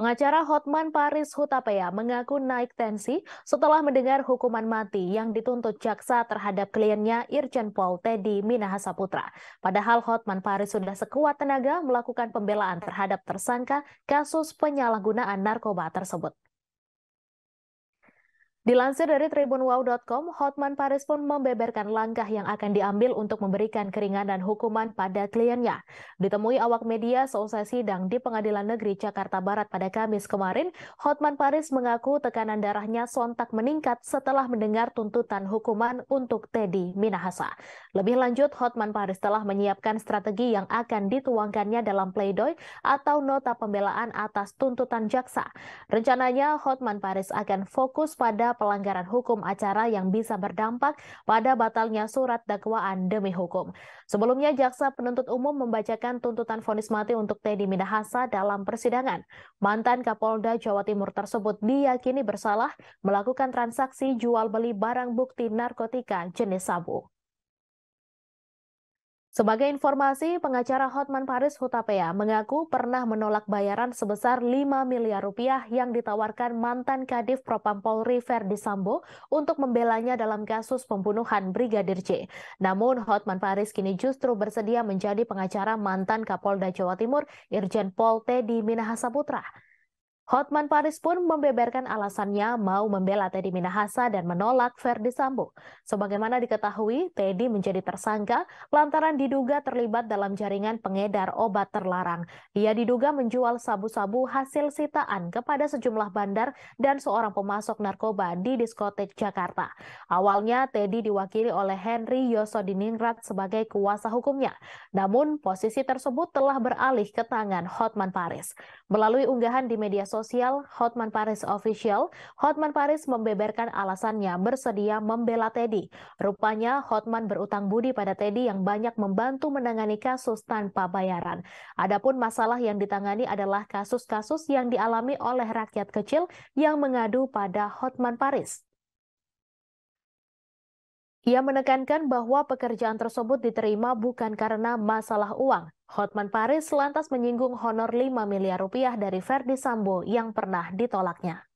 Pengacara Hotman Paris Hutapea mengaku naik tensi setelah mendengar hukuman mati yang dituntut jaksa terhadap kliennya Irjen Pol Teddy Minahasa Putra. Padahal Hotman Paris sudah sekuat tenaga melakukan pembelaan terhadap tersangka kasus penyalahgunaan narkoba tersebut. Dilansir dari tribunwow.com, Hotman Paris pun membeberkan langkah yang akan diambil untuk memberikan keringanan hukuman pada kliennya. Ditemui awak media seusai sidang di Pengadilan Negeri Jakarta Barat pada Kamis kemarin, Hotman Paris mengaku tekanan darahnya sontak meningkat setelah mendengar tuntutan hukuman untuk Teddy Minahasa. Lebih lanjut, Hotman Paris telah menyiapkan strategi yang akan dituangkannya dalam pleidoy atau nota pembelaan atas tuntutan jaksa. Rencananya, Hotman Paris akan fokus pada pelanggaran hukum acara yang bisa berdampak pada batalnya surat dakwaan demi hukum. Sebelumnya, Jaksa Penuntut Umum membacakan tuntutan vonis mati untuk Teddy Minahasa dalam persidangan. Mantan Kapolda Jawa Timur tersebut diyakini bersalah melakukan transaksi jual-beli barang bukti narkotika jenis sabu. Sebagai informasi, pengacara Hotman Paris Hutapea mengaku pernah menolak bayaran sebesar 5 miliar rupiah yang ditawarkan mantan Kadif Propam Polri Verdi Sambo untuk membelanya dalam kasus pembunuhan Brigadir J. Namun, Hotman Paris kini justru bersedia menjadi pengacara mantan Kapolda Jawa Timur Irjen Pol Teddy Minahasa Putra. Hotman Paris pun membeberkan alasannya mau membela Teddy Minahasa dan menolak Verdi Sambo. Sebagaimana diketahui, Teddy menjadi tersangka lantaran diduga terlibat dalam jaringan pengedar obat terlarang. Ia diduga menjual sabu-sabu hasil sitaan kepada sejumlah bandar dan seorang pemasok narkoba di diskotek Jakarta. Awalnya, Teddy diwakili oleh Henry Yosodiningrat sebagai kuasa hukumnya. Namun, posisi tersebut telah beralih ke tangan Hotman Paris. Melalui unggahan di media sosial, sosial Hotman Paris Official, Hotman Paris membeberkan alasannya bersedia membela Teddy. Rupanya Hotman berutang budi pada Teddy yang banyak membantu menangani kasus tanpa bayaran. Adapun masalah yang ditangani adalah kasus-kasus yang dialami oleh rakyat kecil yang mengadu pada Hotman Paris. Ia menekankan bahwa pekerjaan tersebut diterima bukan karena masalah uang. Hotman Paris lantas menyinggung honor 5 miliar rupiah dari Verdi Sambo yang pernah ditolaknya.